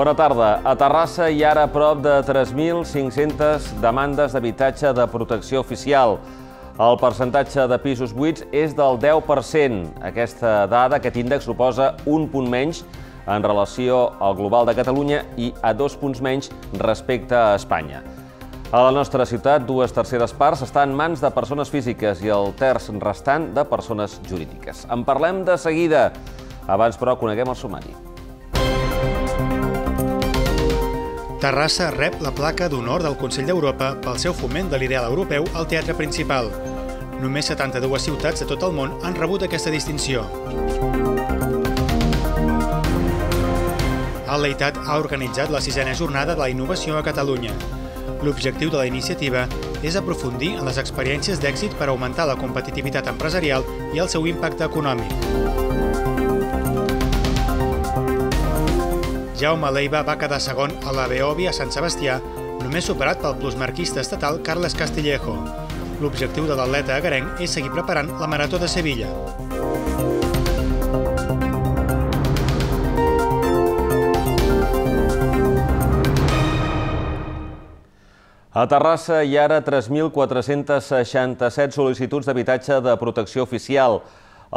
Bona tarda. A Terrassa hi ha ara prop de 3.500 demandes d'habitatge de protecció oficial. El percentatge de pisos buits és del 10%. Aquesta dada, aquest índex, suposa un punt menys en relació al global de Catalunya i a dos punts menys respecte a Espanya. A la nostra ciutat, dues terceres parts estan en mans de persones físiques i el terç restant de persones jurídiques. En parlem de seguida. Abans, però, coneguem el sumari. Terrassa rep la placa d'honor del Consell d'Europa pel seu foment de l'ideal europeu al teatre principal. Només 72 ciutats de tot el món han rebut aquesta distinció. El Leitat ha organitzat la sisena jornada de la innovació a Catalunya. L'objectiu de la iniciativa és aprofundir en les experiències d'èxit per augmentar la competitivitat empresarial i el seu impacte econòmic. Jaume Leiva va quedar segon a la Beòvia Sant Sebastià, només superat pel plusmarquista estatal Carles Castillejo. L'objectiu de l'atleta agarenc és seguir preparant la Marató de Sevilla. A Terrassa hi ha ara 3.467 sol·licituds d'habitatge de protecció oficial.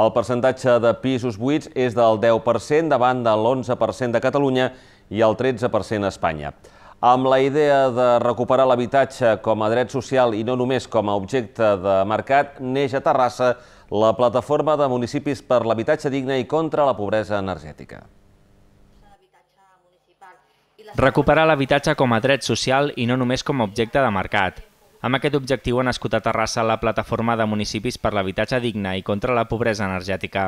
El percentatge de pisos buits és del 10% davant de l'11% de Catalunya i el 13% a Espanya. Amb la idea de recuperar l'habitatge com a dret social i no només com a objecte de mercat, neix a Terrassa la plataforma de municipis per l'habitatge digne i contra la pobresa energètica. Recuperar l'habitatge com a dret social i no només com a objecte de mercat. Amb aquest objectiu ha nascut a Terrassa la plataforma de municipis per l'habitatge digne i contra la pobresa energètica.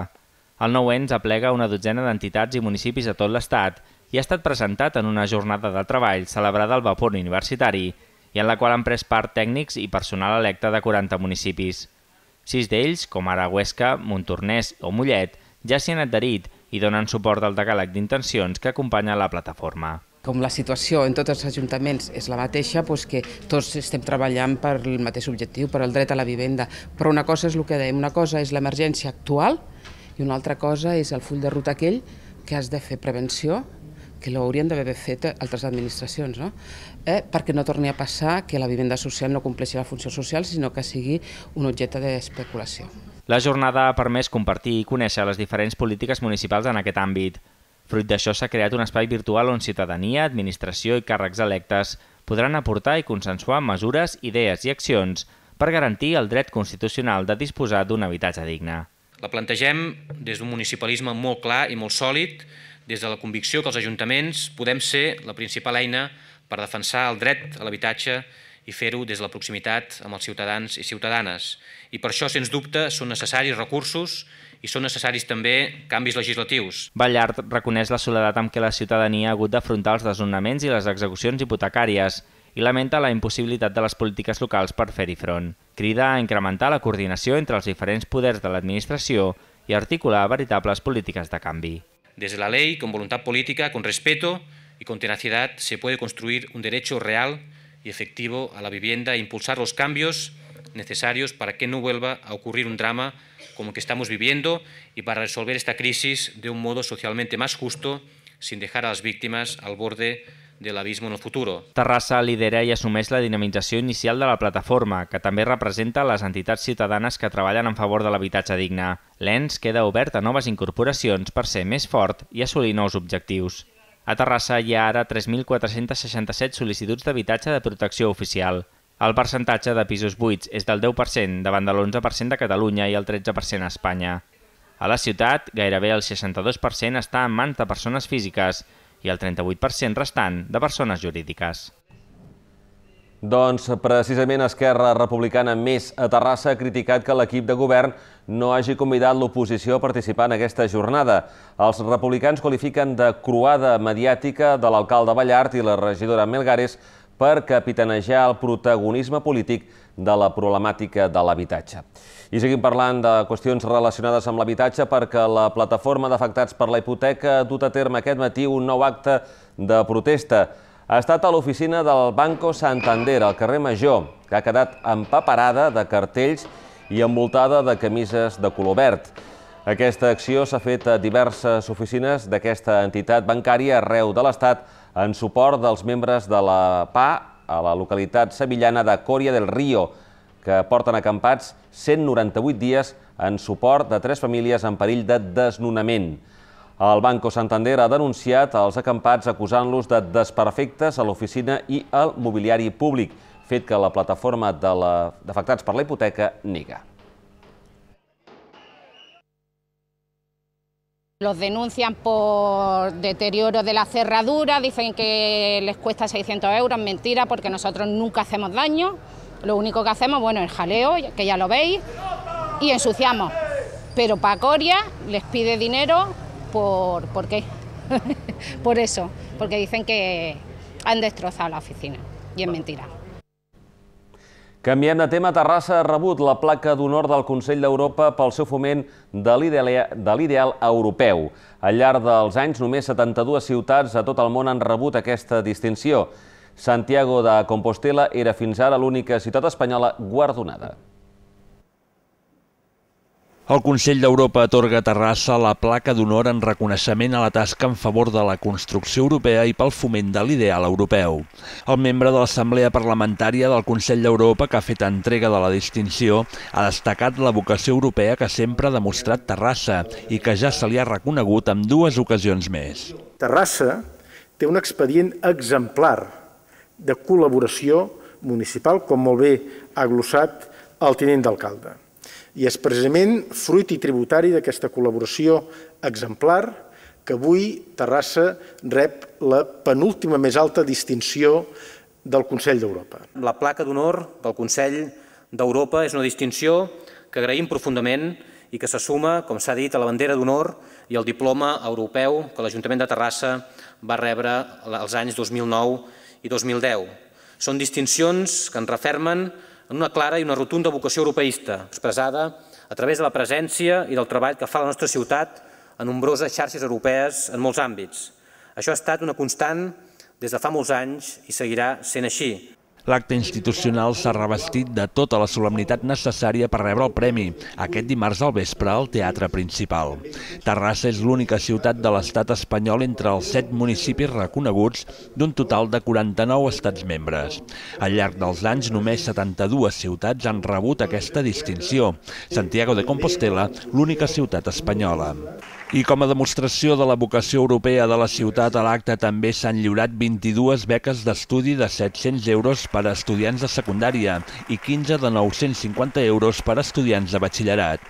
El nou ens aplega una dotzena d'entitats i municipis a tot l'estat i ha estat presentat en una jornada de treball celebrada al Vapor Universitari i en la qual han pres part tècnics i personal electe de 40 municipis. Sis d'ells, com ara Huesca, Montornès o Mollet, ja s'hi han adherit i donen suport al decàleg d'intencions que acompanya la plataforma com la situació en tots els ajuntaments és la mateixa, doncs que tots estem treballant per el mateix objectiu, per el dret a la vivenda. Però una cosa és el que dèiem, una cosa és l'emergència actual i una altra cosa és el full de ruta aquell que has de fer prevenció, que l'haurien d'haver fet altres administracions, no? eh, perquè no torni a passar que la vivenda social no compleixi la funció social, sinó que sigui un objecte d'especulació. La jornada ha permès compartir i conèixer les diferents polítiques municipals en aquest àmbit. Fruit d'això s'ha creat un espai virtual on ciutadania, administració i càrrecs electes podran aportar i consensuar mesures, idees i accions per garantir el dret constitucional de disposar d'un habitatge digne. La plantegem des d'un municipalisme molt clar i molt sòlid, des de la convicció que els ajuntaments podem ser la principal eina per defensar el dret a l'habitatge i fer-ho des de la proximitat amb els ciutadans i ciutadanes. I per això, sens dubte, són necessaris recursos i són necessaris també canvis legislatius. Ballart reconeix la soledat amb què la ciutadania ha hagut d'afrontar els desnonaments i les execucions hipotecàries i lamenta la impossibilitat de les polítiques locals per fer-hi front. Crida a incrementar la coordinació entre els diferents poders de l'administració i articular veritables polítiques de canvi. Des de la llei, con voluntat política, con respeto i con tenacidad, se puede construir un derecho real y efectivo a la vivienda e impulsar los cambios necesarios para que no vuelva a ocurrir un drama como el que estamos viviendo y para resolver esta crisis de un modo socialmente más justo, sin dejar a las víctimas al borde de l'abisme en el futur. Terrassa lidera i assumeix la dinamització inicial de la plataforma, que també representa les entitats ciutadanes que treballen en favor de l'habitatge digne. L'ENS queda obert a noves incorporacions per ser més fort i assolir nous objectius. A Terrassa hi ha ara 3.467 sol·licituds d'habitatge de protecció oficial. El percentatge de pisos buits és del 10% davant de l'11% de Catalunya i el 13% a Espanya. A la ciutat, gairebé el 62% està en mans de persones físiques i el 38% restant de persones jurídiques. Doncs precisament Esquerra Republicana més a Terrassa ha criticat que l'equip de govern no hagi convidat l'oposició a participar en aquesta jornada. Els republicans qualifiquen de croada mediàtica de l'alcalde Ballart i la regidora Melgares per capitanejar el protagonisme polític de la problemàtica de l'habitatge. I seguim parlant de qüestions relacionades amb l'habitatge perquè la plataforma d'afectats per la hipoteca ha dut a terme aquest matí un nou acte de protesta. Ha estat a l'oficina del Banco Santander, al carrer Major, que ha quedat empaparada de cartells i envoltada de camises de color verd. Aquesta acció s'ha fet a diverses oficines d'aquesta entitat bancària arreu de l'Estat en suport dels membres de la PA a la localitat sevillana de Coria del Río, que porten acampats 198 dies en suport de tres famílies en perill de desnonament. El Banco Santander ha denunciat els acampats acusant-los de desperfectes a l'oficina i al mobiliari públic, fet que la plataforma d'afectats per la hipoteca nega. Los denuncian por deterioro de la cerradura, dicen que les cuesta 600 euros, mentira, porque nosotros nunca hacemos daño, lo único que hacemos, bueno, el jaleo, que ya lo veis, y ensuciamos. Pero Pacoria les pide dinero por, ¿por qué? por eso, porque dicen que han destrozado la oficina, y es mentira. Canviem de tema. Terrassa ha rebut la placa d'honor del Consell d'Europa pel seu foment de l'ideal europeu. Al llarg dels anys, només 72 ciutats a tot el món han rebut aquesta distinció. Santiago de Compostela era fins ara l'única ciutat espanyola guardonada. El Consell d'Europa atorga a Terrassa la placa d'honor en reconeixement a la tasca en favor de la construcció europea i pel foment de l'ideal europeu. El membre de l'Assemblea Parlamentària del Consell d'Europa que ha fet entrega de la distinció ha destacat la vocació europea que sempre ha demostrat Terrassa i que ja se li ha reconegut en dues ocasions més. Terrassa té un expedient exemplar de col·laboració municipal, com molt bé ha glossat el tinent d'alcalde i és precisament fruit i tributari d'aquesta col·laboració exemplar que avui Terrassa rep la penúltima més alta distinció del Consell d'Europa. La placa d'honor del Consell d'Europa és una distinció que agraïm profundament i que se suma, com s'ha dit, a la bandera d'honor i al diploma europeu que l'Ajuntament de Terrassa va rebre els anys 2009 i 2010. Són distincions que ens refermen en una clara i una rotunda vocació europeista, expressada a través de la presència i del treball que fa la nostra ciutat a nombroses xarxes europees en molts àmbits. Això ha estat una constant des de fa molts anys i seguirà sent així, L'acte institucional s'ha revestit de tota la solemnitat necessària per rebre el premi, aquest dimarts al vespre al Teatre Principal. Terrassa és l'única ciutat de l'estat espanyol entre els set municipis reconeguts d'un total de 49 estats membres. Al llarg dels anys, només 72 ciutats han rebut aquesta distinció. Santiago de Compostela, l'única ciutat espanyola. I com a demostració de la vocació europea de la ciutat, a l'acte també s'han lliurat 22 beques d'estudi de 700 euros per a estudiants de secundària i 15 de 950 euros per a estudiants de batxillerat.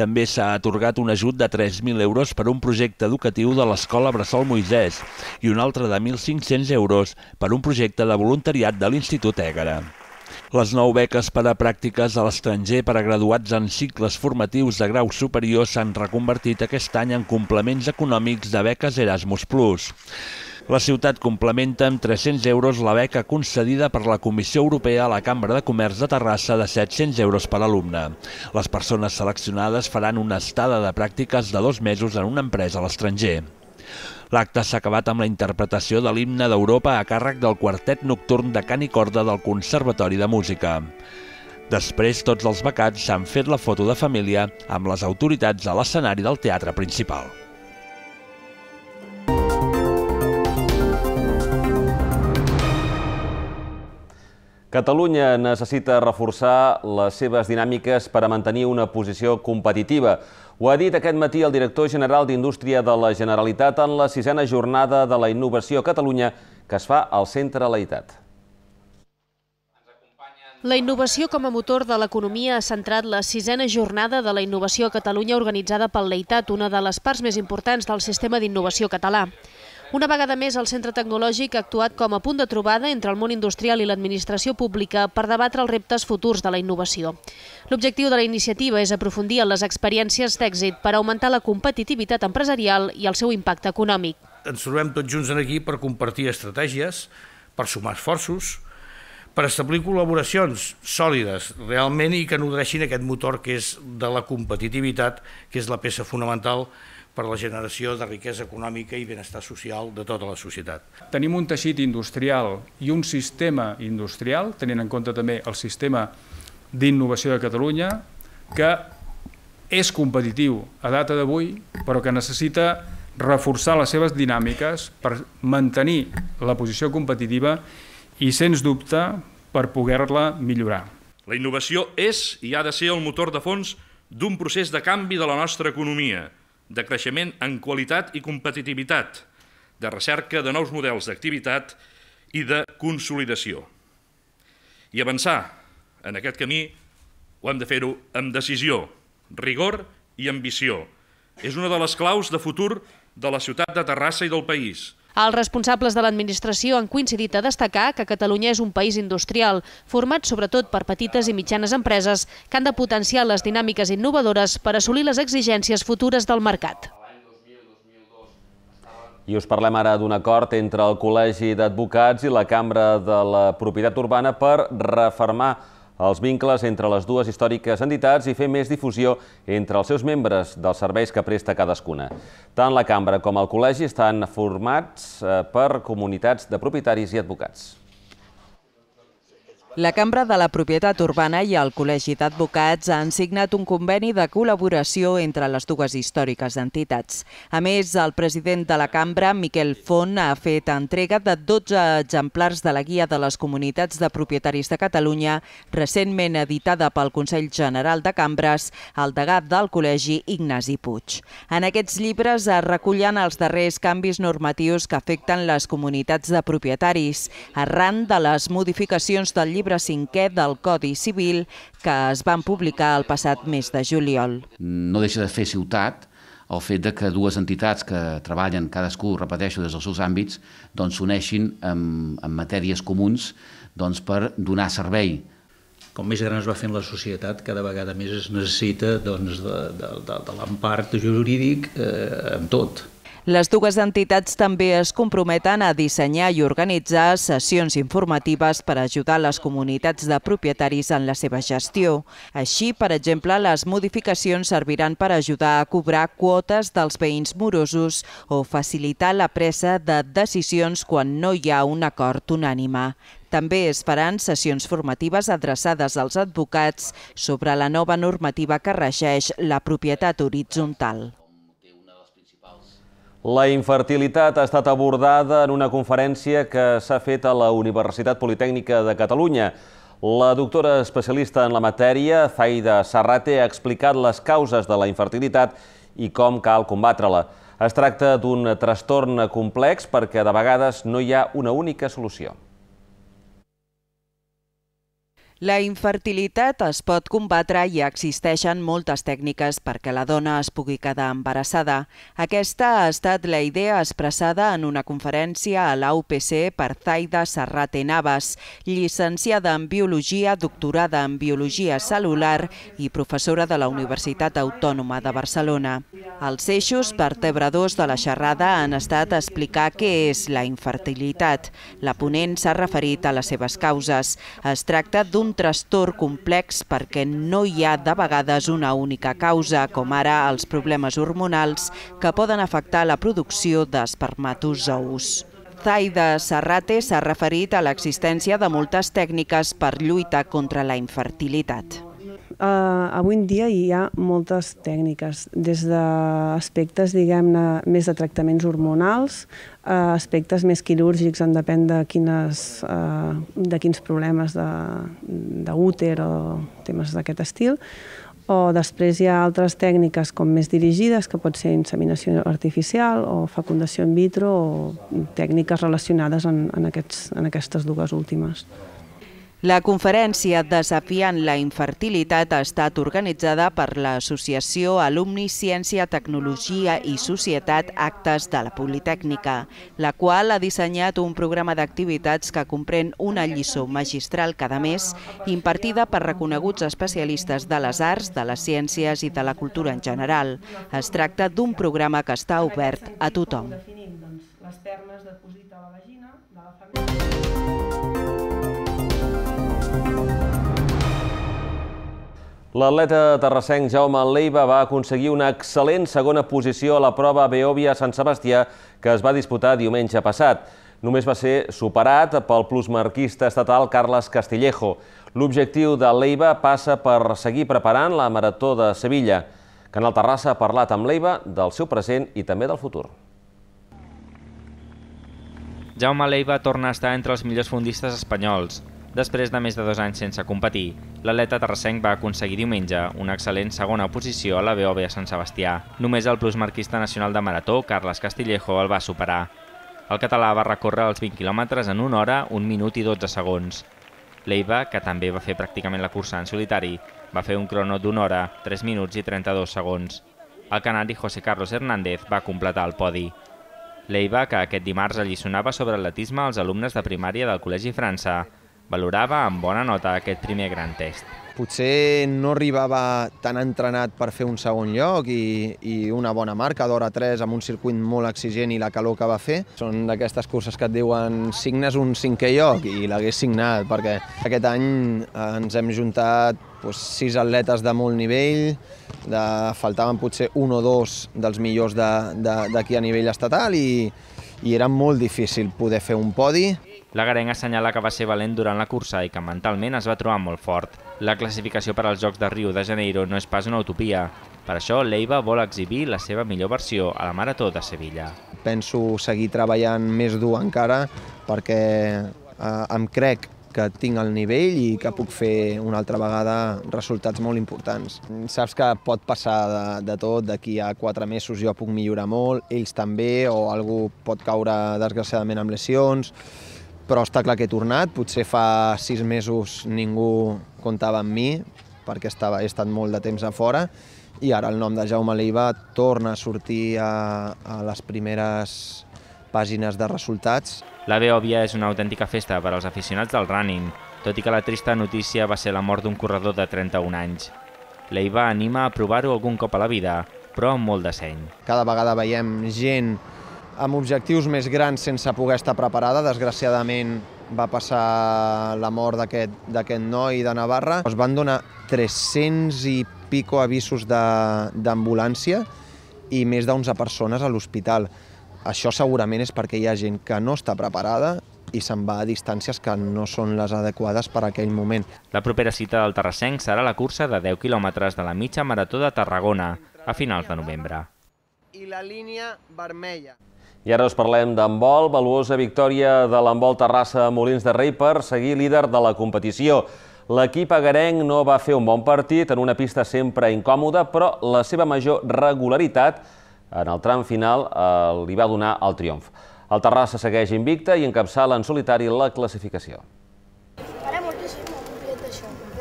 També s'ha atorgat un ajut de 3.000 euros per a un projecte educatiu de l'Escola Bressol Moisès i un altre de 1.500 euros per a un projecte de voluntariat de l'Institut Ègara. Les nou beques per a pràctiques a l'estranger per a graduats en cicles formatius de grau superior s'han reconvertit aquest any en complements econòmics de beques Erasmus+. Plus. La ciutat complementa amb 300 euros la beca concedida per la Comissió Europea a la Cambra de Comerç de Terrassa de 700 euros per alumne. Les persones seleccionades faran una estada de pràctiques de dos mesos en una empresa a l'estranger. L'acte s'ha acabat amb la interpretació de l'himne d'Europa a càrrec del quartet nocturn de Can i Corda del Conservatori de Música. Després, tots els becats s'han fet la foto de família amb les autoritats a l'escenari del teatre principal. Catalunya necessita reforçar les seves dinàmiques per a mantenir una posició competitiva. Ho ha dit aquest matí el director general d'Indústria de la Generalitat en la sisena jornada de la innovació a Catalunya que es fa al Centre Leitat. La innovació com a motor de l'economia ha centrat la sisena jornada de la innovació a Catalunya organitzada pel Leitat, una de les parts més importants del sistema d'innovació català. Una vegada més, el Centre Tecnològic ha actuat com a punt de trobada entre el món industrial i l'administració pública per debatre els reptes futurs de la innovació. L'objectiu de la iniciativa és aprofundir en les experiències d'èxit per augmentar la competitivitat empresarial i el seu impacte econòmic. Ens trobem tots junts aquí per compartir estratègies, per sumar esforços, per establir col·laboracions sòlides realment i que nodreixin aquest motor que és de la competitivitat, que és la peça fonamental per la generació de riquesa econòmica i benestar social de tota la societat. Tenim un teixit industrial i un sistema industrial, tenint en compte també el sistema d'innovació de Catalunya, que és competitiu a data d'avui, però que necessita reforçar les seves dinàmiques per mantenir la posició competitiva i, sens dubte, per poder-la millorar. La innovació és i ha de ser el motor de fons d'un procés de canvi de la nostra economia, de creixement en qualitat i competitivitat, de recerca de nous models d'activitat i de consolidació. I avançar en aquest camí ho hem de fer-ho amb decisió, rigor i ambició. És una de les claus de futur de la ciutat de Terrassa i del país – els responsables de l'administració han coincidit a destacar que Catalunya és un país industrial, format sobretot per petites i mitjanes empreses que han de potenciar les dinàmiques innovadores per assolir les exigències futures del mercat. I us parlem ara d'un acord entre el Col·legi d'Advocats i la Cambra de la Propietat Urbana per reformar els vincles entre les dues històriques entitats i fer més difusió entre els seus membres dels serveis que presta cadascuna. Tant la cambra com el col·legi estan formats eh, per comunitats de propietaris i advocats. La Cambra de la Propietat Urbana i el Col·legi d'Advocats han signat un conveni de col·laboració entre les dues històriques entitats. A més, el president de la Cambra, Miquel Font, ha fet entrega de 12 exemplars de la Guia de les Comunitats de Propietaris de Catalunya, recentment editada pel Consell General de Cambres, el degà del Col·legi Ignasi Puig. En aquests llibres es recullen els darrers canvis normatius que afecten les comunitats de propietaris, arran de les modificacions del llibre llibre cinquè del Codi Civil que es van publicar el passat mes de juliol. No deixa de fer ciutat el fet de que dues entitats que treballen cadascú, repeteixo, des dels seus àmbits, doncs s'uneixin en, en matèries comuns doncs, per donar servei com més gran es va fent la societat, cada vegada més es necessita doncs, de, de, de, de l'empart jurídic eh, en tot. Les dues entitats també es comprometen a dissenyar i organitzar sessions informatives per ajudar les comunitats de propietaris en la seva gestió. Així, per exemple, les modificacions serviran per ajudar a cobrar quotes dels veïns morosos o facilitar la presa de decisions quan no hi ha un acord unànima. També es faran sessions formatives adreçades als advocats sobre la nova normativa que regeix la propietat horitzontal. La infertilitat ha estat abordada en una conferència que s'ha fet a la Universitat Politècnica de Catalunya. La doctora especialista en la matèria, Zaida Serrate, ha explicat les causes de la infertilitat i com cal combatre-la. Es tracta d'un trastorn complex perquè de vegades no hi ha una única solució. La infertilitat es pot combatre i existeixen moltes tècniques perquè la dona es pugui quedar embarassada. Aquesta ha estat la idea expressada en una conferència a l'AUPC per Zaida Serrate Navas, llicenciada en Biologia, doctorada en Biologia Celular i professora de la Universitat Autònoma de Barcelona. Els eixos vertebradors de la xerrada han estat explicar què és la infertilitat. La ponent s'ha referit a les seves causes. Es tracta d'un un trastorn complex perquè no hi ha de vegades una única causa, com ara els problemes hormonals que poden afectar la producció d'espermatozous. Zaida Serrate s'ha referit a l'existència de moltes tècniques per lluitar contra la infertilitat eh, avui en dia hi ha moltes tècniques, des d'aspectes, diguem-ne, més de tractaments hormonals, eh, aspectes més quirúrgics, en depèn de, quines, eh, de quins problemes d'úter o temes d'aquest estil, o després hi ha altres tècniques com més dirigides, que pot ser inseminació artificial o fecundació in vitro o tècniques relacionades en, en, aquests, en aquestes dues últimes. La conferència Desafiant la infertilitat ha estat organitzada per l'Associació Alumni Ciència, Tecnologia i Societat Actes de la Politècnica, la qual ha dissenyat un programa d'activitats que comprèn una lliçó magistral cada mes impartida per reconeguts especialistes de les arts, de les ciències i de la cultura en general. Es tracta d'un programa que està obert a tothom. Definim, doncs, les termes de a la vagina, de la família... L'atleta terrassenc Jaume Leiva va aconseguir una excel·lent segona posició a la prova Beòvia Sant Sebastià que es va disputar diumenge passat. Només va ser superat pel plusmarquista estatal Carles Castillejo. L'objectiu de Leiva passa per seguir preparant la Marató de Sevilla. Canal Terrassa ha parlat amb Leiva del seu present i també del futur. Jaume Leiva torna a estar entre els millors fundistes espanyols. Després de més de dos anys sense competir, l'atleta terrassenc va aconseguir diumenge una excel·lent segona posició a la BOB a Sant Sebastià. Només el plusmarquista nacional de marató, Carles Castillejo, el va superar. El català va recórrer els 20 quilòmetres en 1 hora, 1 minut i 12 segons. Leiva, que també va fer pràcticament la cursa en solitari, va fer un crono d'una hora, 3 minuts i 32 segons. El canari José Carlos Hernández va completar el podi. Leiva, que aquest dimarts allisonava sobre atletisme als alumnes de primària del Col·legi França, valorava amb bona nota aquest primer gran test. Potser no arribava tan entrenat per fer un segon lloc i, i una bona marca d'hora 3 amb un circuit molt exigent i la calor que va fer. Són d'aquestes curses que et diuen signes un cinquè lloc i l'hagués signat perquè aquest any eh, ens hem juntat doncs, sis atletes de molt nivell, de, faltaven potser un o dos dels millors d'aquí de, de, a nivell estatal i, i era molt difícil poder fer un podi. La Garenga assenyala que va ser valent durant la cursa i que mentalment es va trobar molt fort. La classificació per als Jocs de Rio de Janeiro no és pas una utopia. Per això, l'Eiva vol exhibir la seva millor versió a la Marató de Sevilla. Penso seguir treballant més dur encara perquè eh, em crec que tinc el nivell i que puc fer una altra vegada resultats molt importants. Saps que pot passar de, de tot, d'aquí a quatre mesos jo puc millorar molt, ells també, o algú pot caure desgraciadament amb lesions, però està clar que he tornat. Potser fa sis mesos ningú comptava amb mi, perquè estava, he estat molt de temps a fora, i ara el nom de Jaume Leiva torna a sortir a, a les primeres pàgines de resultats. La òbvia és una autèntica festa per als aficionats del running, tot i que la trista notícia va ser la mort d'un corredor de 31 anys. Leiva anima a provar-ho algun cop a la vida, però amb molt de seny. Cada vegada veiem gent amb objectius més grans sense poder estar preparada. Desgraciadament va passar la mort d'aquest noi de Navarra. Es van donar 300 i pico avisos d'ambulància i més d'11 persones a l'hospital. Això segurament és perquè hi ha gent que no està preparada i se'n va a distàncies que no són les adequades per a aquell moment. La propera cita del Terrassenc serà la cursa de 10 quilòmetres de la mitja marató de Tarragona a finals de novembre. I la línia vermella. I ara us parlem d'handbol, valuosa victòria de l'handbol Terrassa Molins de Rei per seguir líder de la competició. L'equip agarenc no va fer un bon partit en una pista sempre incòmoda, però la seva major regularitat en el tram final eh, li va donar el triomf. El Terrassa segueix invicta i encapçala en solitari la classificació.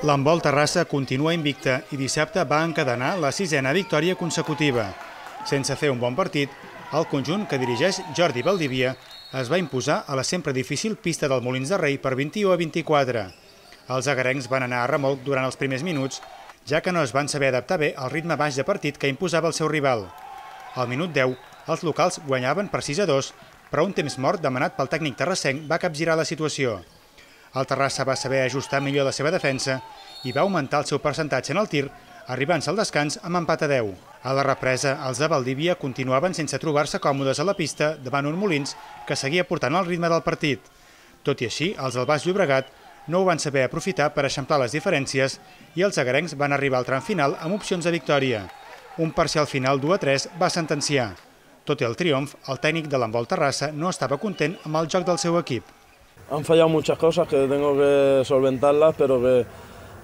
L'handbol Terrassa continua invicta i dissabte va encadenar la sisena victòria consecutiva. Sense fer un bon partit, el conjunt que dirigeix Jordi Valdivia es va imposar a la sempre difícil pista del Molins de Rei per 21 a 24. Els agarencs van anar a remolc durant els primers minuts, ja que no es van saber adaptar bé al ritme baix de partit que imposava el seu rival. Al minut 10, els locals guanyaven per 6 a 2, però un temps mort demanat pel tècnic terrassenc va capgirar la situació. El Terrassa va saber ajustar millor la seva defensa i va augmentar el seu percentatge en el tir, arribant-se al descans amb empat a 10. A la represa, els de Valdívia continuaven sense trobar-se còmodes a la pista davant un Molins que seguia portant el ritme del partit. Tot i així, els del Baix Llobregat no ho van saber aprofitar per eixamplar les diferències i els agarencs van arribar al tram final amb opcions de victòria. Un parcial final 2 a 3 va sentenciar. Tot i el triomf, el tècnic de l'Envol Terrassa no estava content amb el joc del seu equip. Han fallado muchas cosas que tengo que solventarlas, pero que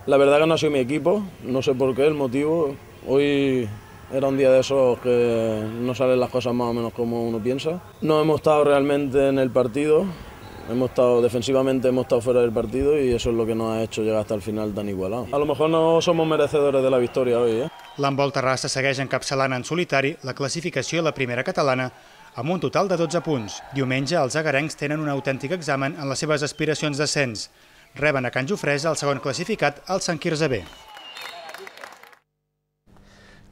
la verdad que no ha sido mi equipo, no sé por qué, el motivo. Hoy era un día de esos que no salen las cosas más o menos como uno piensa. No hemos estado realmente en el partido, Hemos estado defensivamente, hemos estado fuera del partido y eso es lo que nos ha hecho llegar hasta el final tan igualado. A lo mejor no somos merecedores de la victòria hoy. Eh? L'handbol Terrassa segueix encapçalant en solitari la classificació a la primera catalana amb un total de 12 punts. Diumenge els agarencs tenen un autèntic examen en les seves aspiracions d'ascens. Reben a Can Jofresa el segon classificat, el Sant Quirze B.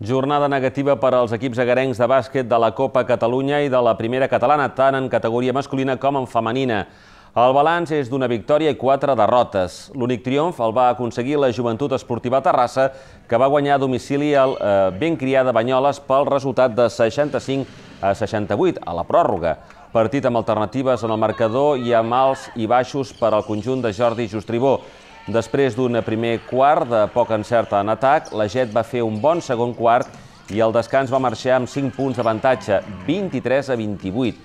Jornada negativa per als equips agarencs de bàsquet de la Copa Catalunya i de la Primera Catalana, tant en categoria masculina com en femenina. El balanç és d'una victòria i quatre derrotes. L'únic triomf el va aconseguir la Joventut Esportiva Terrassa, que va guanyar a domicili el eh, ben ben criada Banyoles pel resultat de 65 a 68 a la pròrroga. Partit amb alternatives en el marcador i amb alts i baixos per al conjunt de Jordi Justribó. Després d'un primer quart de poc encert en atac, la Jet va fer un bon segon quart i el descans va marxar amb 5 punts d'avantatge, 23 a 28.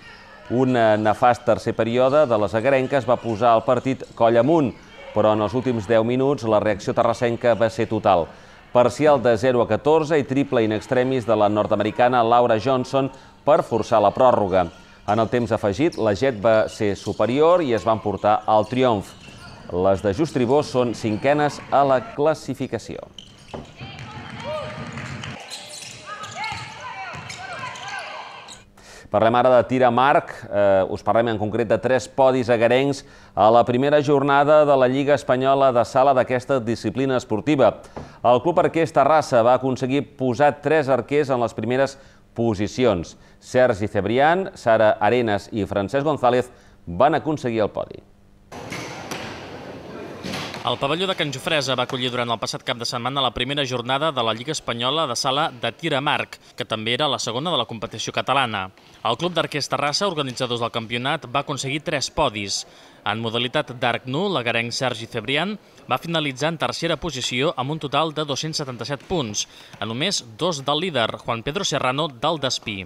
Un eh, nefast tercer període de les agarenques va posar el partit coll amunt, però en els últims 10 minuts la reacció terrassenca va ser total parcial de 0 a 14 i triple in extremis de la nord-americana Laura Johnson per forçar la pròrroga. En el temps afegit, la Jet va ser superior i es va emportar al triomf. Les de Just Tribó són cinquenes a la classificació. Parlem ara de tira marc. Eh, us parlem en concret de tres podis agarencs a la primera jornada de la Lliga Espanyola de Sala d'aquesta disciplina esportiva. El Club Arquers Terrassa va aconseguir posar tres arquers en les primeres posicions. Sergi Cebrián, Sara Arenas i Francesc González van aconseguir el podi. El pavelló de Can Jofresa va acollir durant el passat cap de setmana la primera jornada de la Lliga Espanyola de sala de Tiramarc, marc, que també era la segona de la competició catalana. El Club d'Arquers Terrassa, organitzadors del campionat, va aconseguir tres podis. En modalitat d'arc nu, l'agarenc Sergi Febrian va finalitzar en tercera posició amb un total de 277 punts, a només dos del líder, Juan Pedro Serrano, del Despí.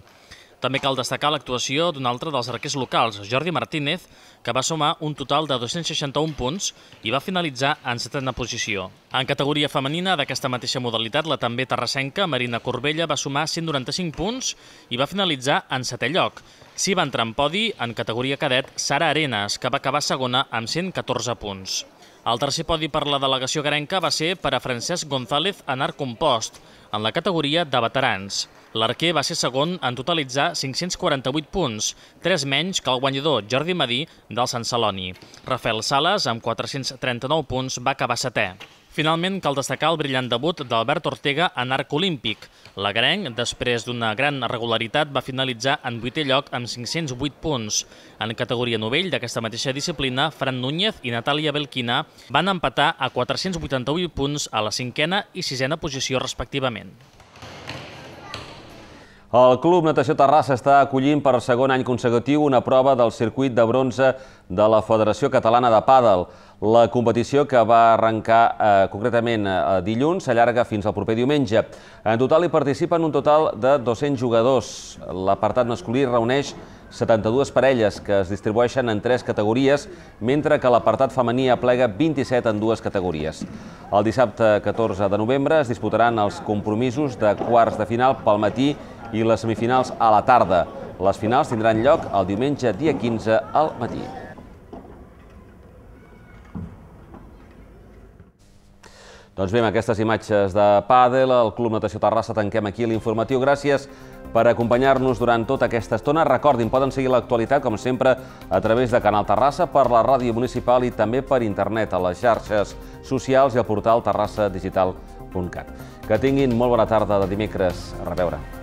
També cal destacar l'actuació d'un altre dels arquers locals, Jordi Martínez, que va sumar un total de 261 punts i va finalitzar en setena posició. En categoria femenina d'aquesta mateixa modalitat, la també terrassenca Marina Corbella va sumar 195 punts i va finalitzar en setè lloc. S'hi va entrar en podi en categoria cadet Sara Arenas, que va acabar segona amb 114 punts. El tercer podi per la delegació garenca va ser per a Francesc González en art compost, en la categoria de veterans. L'arquer va ser segon en totalitzar 548 punts, 3 menys que el guanyador Jordi Madí del Sant Celoni. Rafael Sales, amb 439 punts, va acabar setè. Finalment, cal destacar el brillant debut d'Albert Ortega en arc olímpic. La Grenc, després d'una gran regularitat, va finalitzar en vuitè lloc amb 508 punts. En categoria novell d'aquesta mateixa disciplina, Fran Núñez i Natàlia Belquina van empatar a 488 punts a la cinquena i sisena posició respectivament. El Club Natació Terrassa està acollint per segon any consecutiu una prova del circuit de bronze de la Federació Catalana de Pàdel. La competició, que va arrencar eh, concretament a eh, dilluns, s'allarga fins al proper diumenge. En total hi participen un total de 200 jugadors. L'apartat masculí reuneix 72 parelles que es distribueixen en 3 categories, mentre que l'apartat femení aplega 27 en dues categories. El dissabte 14 de novembre es disputaran els compromisos de quarts de final pel matí i les semifinals a la tarda. Les finals tindran lloc el diumenge dia 15 al matí. Doncs bé, amb aquestes imatges de pàdel, el Club Natació Terrassa tanquem aquí l'informatiu. Gràcies per acompanyar-nos durant tota aquesta estona. Recordin, poden seguir l'actualitat, com sempre, a través de Canal Terrassa, per la ràdio municipal i també per internet, a les xarxes socials i al portal terrassadigital.cat. Que tinguin molt bona tarda de dimecres. A reveure.